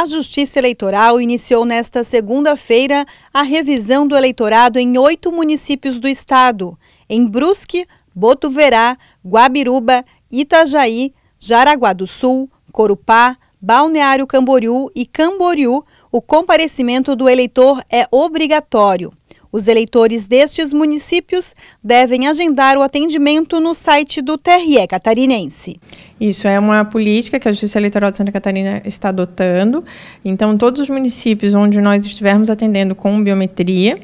A Justiça Eleitoral iniciou nesta segunda-feira a revisão do eleitorado em oito municípios do estado: em Brusque, Botuverá, Guabiruba, Itajaí, Jaraguá do Sul, Corupá, Balneário Camboriú e Camboriú. O comparecimento do eleitor é obrigatório. Os eleitores destes municípios devem agendar o atendimento no site do TRE catarinense. Isso é uma política que a Justiça Eleitoral de Santa Catarina está adotando. Então, todos os municípios onde nós estivermos atendendo com biometria,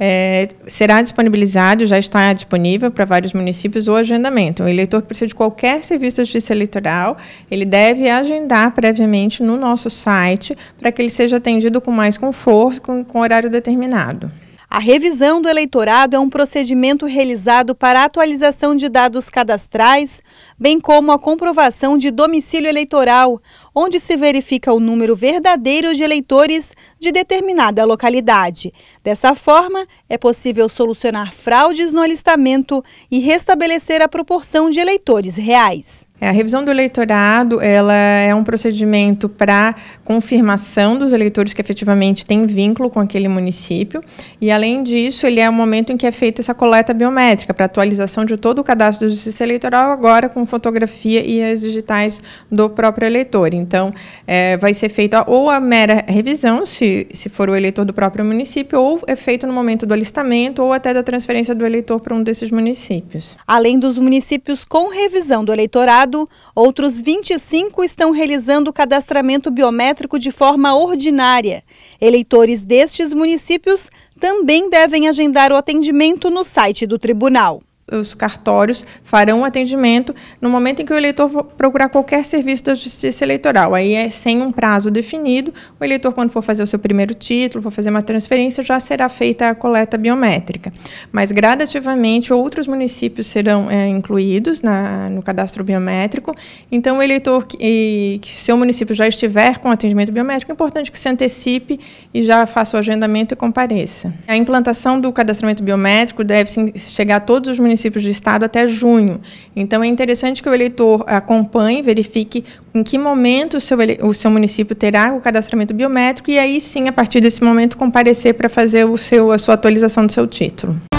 é, será disponibilizado, já está disponível para vários municípios o agendamento. O eleitor que precisa de qualquer serviço da justiça eleitoral, ele deve agendar previamente no nosso site para que ele seja atendido com mais conforto, com, com horário determinado. A revisão do eleitorado é um procedimento realizado para atualização de dados cadastrais, bem como a comprovação de domicílio eleitoral, onde se verifica o número verdadeiro de eleitores de determinada localidade. Dessa forma, é possível solucionar fraudes no alistamento e restabelecer a proporção de eleitores reais. É, a revisão do eleitorado ela é um procedimento para confirmação dos eleitores que efetivamente têm vínculo com aquele município. E, além disso, ele é o momento em que é feita essa coleta biométrica para atualização de todo o cadastro da Justiça Eleitoral, agora com fotografia e as digitais do próprio eleitor. Então, é, vai ser feita ou a mera revisão, se, se for o eleitor do próprio município, ou é feito no momento do alistamento ou até da transferência do eleitor para um desses municípios. Além dos municípios com revisão do eleitorado, outros 25 estão realizando o cadastramento biométrico de forma ordinária. Eleitores destes municípios também devem agendar o atendimento no site do tribunal os cartórios farão atendimento no momento em que o eleitor procurar qualquer serviço da Justiça Eleitoral. Aí é sem um prazo definido. O eleitor, quando for fazer o seu primeiro título, for fazer uma transferência, já será feita a coleta biométrica. Mas gradativamente outros municípios serão é, incluídos na, no cadastro biométrico. Então, o eleitor que, que seu município já estiver com atendimento biométrico, é importante que se antecipe e já faça o agendamento e compareça. A implantação do cadastramento biométrico deve chegar a todos os municípios municípios do estado até junho. Então é interessante que o eleitor acompanhe, verifique em que momento o seu, ele... o seu município terá o cadastramento biométrico e aí sim, a partir desse momento, comparecer para fazer o seu, a sua atualização do seu título.